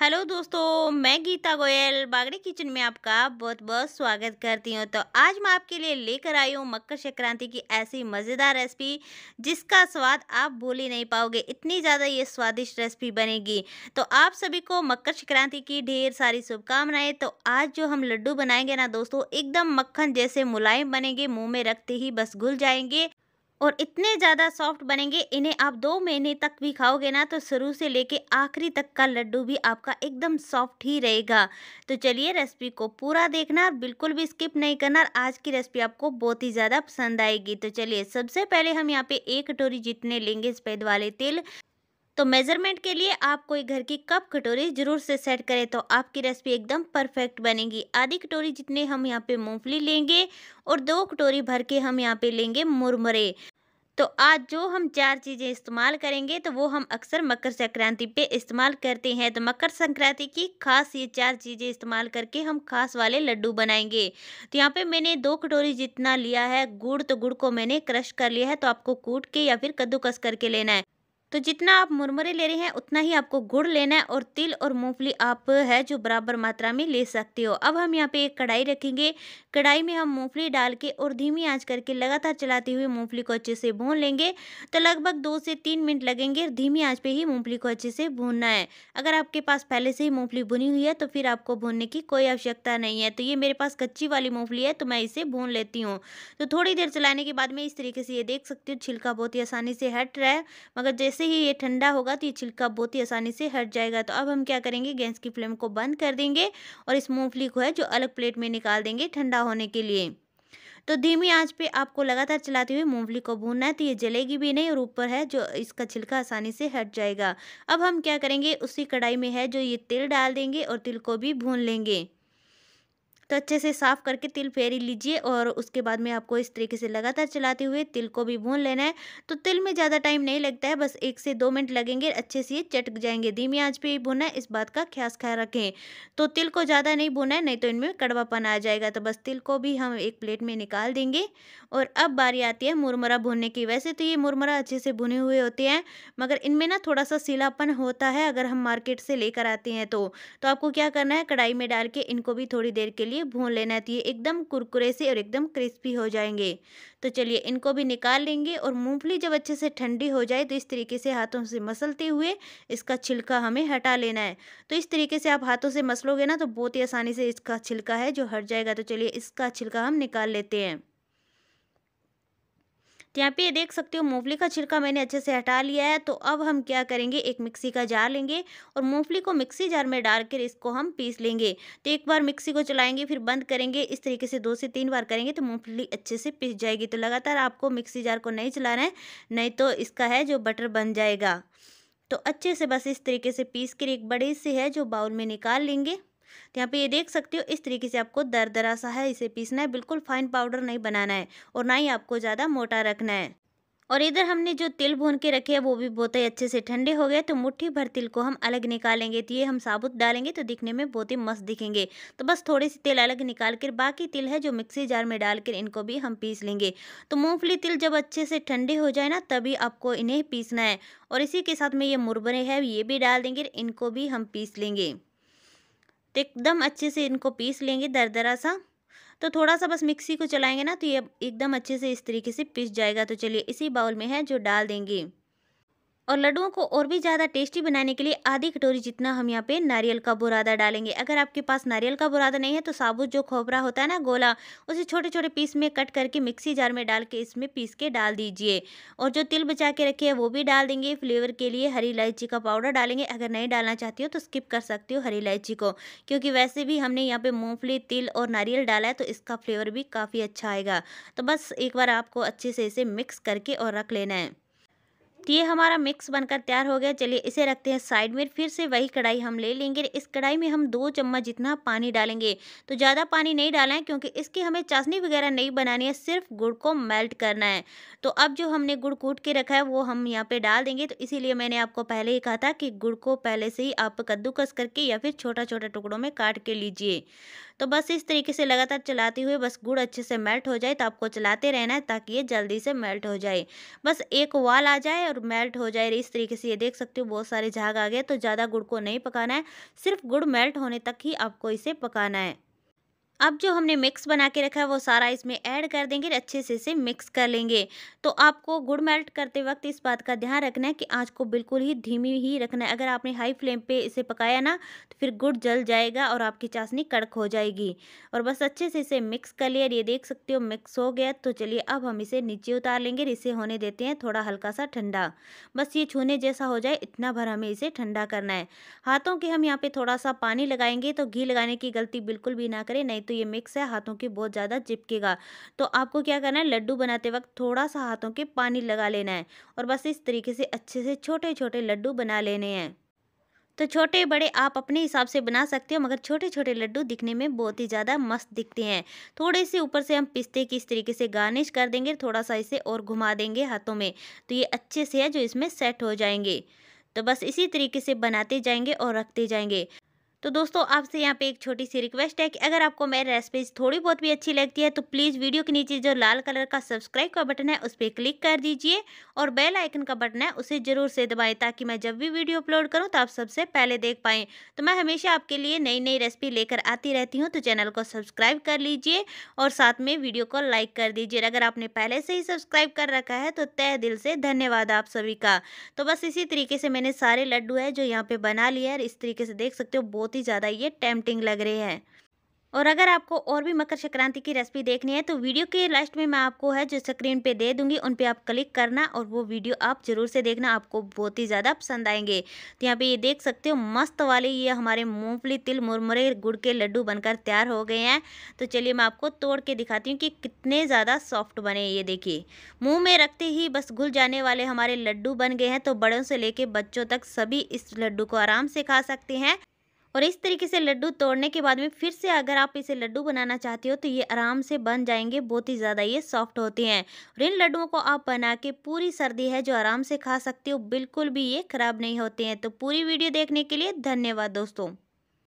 hello दोस्तों मैं Gita Goyal Bagri kitchen में आपका बहुत बहुत स्वागत करती हूँ तो आज मैं आपके लिए लेकर आई हूँ मकर संक्रांति की ऐसी मज़ेदार रेसिपी जिसका स्वाद आप भूल ही नहीं पाओगे इतनी ज़्यादा ये स्वादिष्ट रेसिपी बनेगी तो आप सभी को मकर संक्रांति की ढेर सारी शुभकामनाएं तो आज जो हम लड्डू बनाएंगे ना दोस्तों एकदम मक्खन जैसे मुलायम बनेंगे मुँह में रखते ही बस घुल जाएंगे और इतने ज़्यादा सॉफ्ट बनेंगे इन्हें आप दो महीने तक भी खाओगे ना तो शुरू से लेके आखिरी तक का लड्डू भी आपका एकदम सॉफ्ट ही रहेगा तो चलिए रेसिपी को पूरा देखना और बिल्कुल भी स्किप नहीं करना और आज की रेसिपी आपको बहुत ही ज़्यादा पसंद आएगी तो चलिए सबसे पहले हम यहाँ पे एक कटोरी जितने लेंगे सफेद वाले तेल तो मेज़रमेंट के लिए आप कोई घर की कप कटोरी ज़रूर से सेट करें तो आपकी रेसिपी एकदम परफेक्ट बनेगी आधी कटोरी जितने हम यहाँ पे मूंगफली लेंगे और दो कटोरी भर के हम यहाँ पे लेंगे मुरमुरे तो आज जो हम चार चीज़ें इस्तेमाल करेंगे तो वो हम अक्सर मकर संक्रांति पे इस्तेमाल करते हैं तो मकर संक्रांति की खास ये चार चीज़ें इस्तेमाल करके हम खास वाले लड्डू बनाएंगे तो यहाँ पे मैंने दो कटोरी जितना लिया है गुड़ तो गुड़ को मैंने क्रश कर लिया है तो आपको कूट के या फिर कद्दूकस करके लेना है तो जितना आप मुरमुरे ले रहे हैं उतना ही आपको गुड़ लेना है और तिल और मूंगफली आप है जो बराबर मात्रा में ले सकते हो अब हम यहाँ पे एक कढ़ाई रखेंगे कढ़ाई में हम मूंगफली डाल के और धीमी आंच करके लगातार चलाते हुए मूंगफली को अच्छे से भून लेंगे तो लगभग दो से तीन मिनट लगेंगे और धीमी आँच पर ही मूँगफली को अच्छे से भूनना है अगर आपके पास पहले से ही मूँगफली भुनी हुई है तो फिर आपको भूनने की कोई आवश्यकता नहीं है तो ये मेरे पास कच्ची वाली मूँगफली है तो मैं इसे भून लेती हूँ तो थोड़ी देर चलाने के बाद मैं इस तरीके से ये देख सकती हूँ छिलका बहुत ही आसानी से हट रहा है मगर जैसे जैसे ही ये ठंडा होगा तो ये छिलका बहुत ही आसानी से हट जाएगा तो अब हम क्या करेंगे गैस की फ्लेम को बंद कर देंगे और इस मूंगफली को है जो अलग प्लेट में निकाल देंगे ठंडा होने के लिए तो धीमी आंच पे आपको लगातार चलाते हुए मूंगफली को भूनना है तो ये जलेगी भी नहीं और ऊपर है जो इसका छिलका आसानी से हट जाएगा अब हम क्या करेंगे उसी कढ़ाई में है जो ये तिल डाल देंगे और तिल को भी भून लेंगे तो अच्छे से साफ़ करके तिल फेरी लीजिए और उसके बाद में आपको इस तरीके से लगातार चलाते हुए तिल को भी भून लेना है तो तिल में ज़्यादा टाइम नहीं लगता है बस एक से दो मिनट लगेंगे अच्छे से ये चटक जाएंगे धीमी आँच पर ही भुना है इस बात का ख्यास ख्याल रखें तो तिल को ज़्यादा नहीं भुना है नहीं तो इनमें कड़वापन आ जाएगा तो बस तिल को भी हम एक प्लेट में निकाल देंगे और अब बारी आती है मुरमुरा भुनने की वैसे तो ये मुरमुरा अच्छे से भुने हुए होते हैं मगर इनमें ना थोड़ा सा सीलापन होता है अगर हम मार्केट से लेकर आते हैं तो, तो आपको क्या करना है कढ़ाई में डाल के इनको भी थोड़ी देर के लिए लिए भून लेना चाहिए तो एकदम कुरकुरे से और एकदम क्रिस्पी हो जाएंगे तो चलिए इनको भी निकाल लेंगे और मूंगफली जब अच्छे से ठंडी हो जाए तो इस तरीके से हाथों से मसलते हुए इसका छिलका हमें हटा लेना है तो इस तरीके से आप हाथों से मसलोगे ना तो बहुत ही आसानी से इसका छिलका है जो हट जाएगा तो चलिए इसका छिलका हम निकाल लेते हैं तो यहाँ पे देख सकते हो मूंगफली का छिलका मैंने अच्छे से हटा लिया है तो अब हम क्या करेंगे एक मिक्सी का जार लेंगे और मूंगफली को मिक्सी जार में डालकर इसको हम पीस लेंगे तो एक बार मिक्सी को चलाएंगे फिर बंद करेंगे इस तरीके से दो से तीन बार करेंगे तो मूँगफली अच्छे से पीस जाएगी तो लगातार आपको मिक्सी जार को नहीं चलाना है नहीं तो इसका है जो बटर बन जाएगा तो अच्छे से बस इस तरीके से पीस कर एक बड़े से है जो बाउल में निकाल लेंगे तो यहाँ पे ये देख सकते हो इस तरीके से आपको दर दरा सा है इसे पीसना है बिल्कुल फाइन पाउडर नहीं बनाना है और ना ही आपको ज़्यादा मोटा रखना है और इधर हमने जो तिल भून के रखे हैं वो भी बहुत ही अच्छे से ठंडे हो गए तो मुट्ठी भर तिल को हम अलग निकालेंगे तो ये हम साबुत डालेंगे तो दिखने में बहुत ही मस्त दिखेंगे तो बस थोड़े से तिल अलग निकाल कर बाकी तिल है जो मिक्सी जार में डाल कर इनको भी हम पीस लेंगे तो मूँगफली तिल जब अच्छे से ठंडे हो जाए ना तभी आपको इन्हें पीसना है और इसी के साथ में ये मुरबरे है ये भी डाल देंगे इनको भी हम पीस लेंगे तो एकदम अच्छे से इनको पीस लेंगे दरदरा सा तो थोड़ा सा बस मिक्सी को चलाएंगे ना तो ये एकदम अच्छे से इस तरीके से पीस जाएगा तो चलिए इसी बाउल में है जो डाल देंगे और लड्डुओं को और भी ज़्यादा टेस्टी बनाने के लिए आधी कटोरी जितना हम यहाँ पे नारियल का बुरादा डालेंगे अगर आपके पास नारियल का बुरादा नहीं है तो साबुत जो खोपरा होता है ना गोला उसे छोटे छोटे पीस में कट करके मिक्सी जार में डाल के इसमें पीस के डाल दीजिए और जो तिल बचा के रखे है वो भी डाल देंगे फ्लेवर के लिए हरी इलायची का पाउडर डालेंगे अगर नहीं डालना चाहती हो तो स्किप कर सकती हो हरी इलायची को क्योंकि वैसे भी हमने यहाँ पर मूँगफली तिल और नारियल डाला है तो इसका फ्लेवर भी काफ़ी अच्छा आएगा तो बस एक बार आपको अच्छे से इसे मिक्स करके और रख लेना है तो ये हमारा मिक्स बनकर तैयार हो गया चलिए इसे रखते हैं साइड में फिर से वही कढ़ाई हम ले लेंगे इस कढ़ाई में हम दो चम्मच जितना पानी डालेंगे तो ज़्यादा पानी नहीं डालें है क्योंकि इसकी हमें चाशनी वगैरह नहीं बनानी है सिर्फ गुड़ को मेल्ट करना है तो अब जो हमने गुड़ कूट के रखा है वो हम यहाँ पर डाल देंगे तो इसीलिए मैंने आपको पहले ही कहा था कि गुड़ को पहले से ही आप कद्दूकस करके या फिर छोटा छोटा टुकड़ों में काट के लीजिए तो बस इस तरीके से लगातार चलाते हुए बस गुड़ अच्छे से मेल्ट हो जाए तो आपको चलाते रहना है ताकि ये जल्दी से मेल्ट हो जाए बस एक वाल आ जाए और मेल्ट हो जाए इस तरीके से ये देख सकते हो बहुत सारे झाग आ गए तो ज़्यादा गुड़ को नहीं पकाना है सिर्फ गुड़ मेल्ट होने तक ही आपको इसे पकाना है अब जो हमने मिक्स बना के रखा है वो सारा इसमें ऐड कर देंगे अच्छे से इसे मिक्स कर लेंगे तो आपको गुड़ मेल्ट करते वक्त इस बात का ध्यान रखना है कि आँच को बिल्कुल ही धीमी ही रखना है अगर आपने हाई फ्लेम पे इसे पकाया ना तो फिर गुड़ जल जाएगा और आपकी चाशनी कड़क हो जाएगी और बस अच्छे से इसे मिक्स कर लिया ये देख सकते हो मिक्स हो गया तो चलिए अब हम इसे नीचे उतार लेंगे इसे होने देते हैं थोड़ा हल्का सा ठंडा बस ये छूने जैसा हो जाए इतना भर हमें इसे ठंडा करना है हाथों के हम यहाँ पर थोड़ा सा पानी लगाएंगे तो घी लगाने की गलती बिल्कुल भी ना करें नहीं तो तो ये मिक्स है हाथों के बहुत ज़्यादा चिपकेगा तो आपको क्या करना है लड्डू बनाते वक्त थोड़ा सा हाथों के पानी लगा लेना है और बस इस तरीके से अच्छे से छोटे छोटे लड्डू बना लेने हैं तो छोटे बड़े आप अपने हिसाब से बना सकते हो मगर छोटे छोटे लड्डू दिखने में बहुत ही ज़्यादा मस्त दिखते हैं थोड़े से ऊपर से हम पिस्ते की इस तरीके से गार्निश कर देंगे थोड़ा सा इसे और घुमा देंगे हाथों में तो ये अच्छे से है जो इसमें सेट हो जाएंगे तो बस इसी तरीके से बनाते जाएंगे और रखते जाएंगे तो दोस्तों आपसे यहाँ पे एक छोटी सी रिक्वेस्ट है कि अगर आपको मेरी रेसिपीज थोड़ी बहुत भी अच्छी लगती है तो प्लीज़ वीडियो के नीचे जो लाल कलर का सब्सक्राइब का बटन है उस पर क्लिक कर दीजिए और बेल आइकन का बटन है उसे ज़रूर से दबाएं ताकि मैं जब भी वीडियो अपलोड करूँ तो आप सबसे पहले देख पाएँ तो मैं हमेशा आपके लिए नई नई रेसिपी लेकर आती रहती हूँ तो चैनल को सब्सक्राइब कर लीजिए और साथ में वीडियो को लाइक कर दीजिए अगर आपने पहले से ही सब्सक्राइब कर रखा है तो तय दिल से धन्यवाद आप सभी का तो बस इसी तरीके से मैंने सारे लड्डू है जो यहाँ पर बना लिया है इस तरीके से देख सकते हो बहुत बहुत ही ज़्यादा ये टेम्पटिंग लग रहे हैं और अगर आपको और भी मकर संक्रांति की रेसिपी देखनी है तो वीडियो के लास्ट में मैं आपको है जो स्क्रीन पे दे दूंगी उन पे आप क्लिक करना और वो वीडियो आप जरूर से देखना आपको बहुत ही ज़्यादा पसंद आएंगे तो यहाँ पे ये देख सकते हो मस्त वाले ये हमारे मूंगफली तिल मुरमुरे गुड़ के लड्डू बनकर तैयार हो गए हैं तो चलिए मैं आपको तोड़ के दिखाती हूँ कि कितने ज़्यादा सॉफ्ट बने ये देखिए मुँह में रखते ही बस घुल जाने वाले हमारे लड्डू बन गए हैं तो बड़ों से लेके बच्चों तक सभी इस लड्डू को आराम से खा सकते हैं और इस तरीके से लड्डू तोड़ने के बाद में फिर से अगर आप इसे लड्डू बनाना चाहते हो तो ये आराम से बन जाएंगे बहुत ही ज़्यादा ये सॉफ्ट होते हैं और इन लड्डुओं को आप बना के पूरी सर्दी है जो आराम से खा सकते हो बिल्कुल भी ये ख़राब नहीं होते हैं तो पूरी वीडियो देखने के लिए धन्यवाद दोस्तों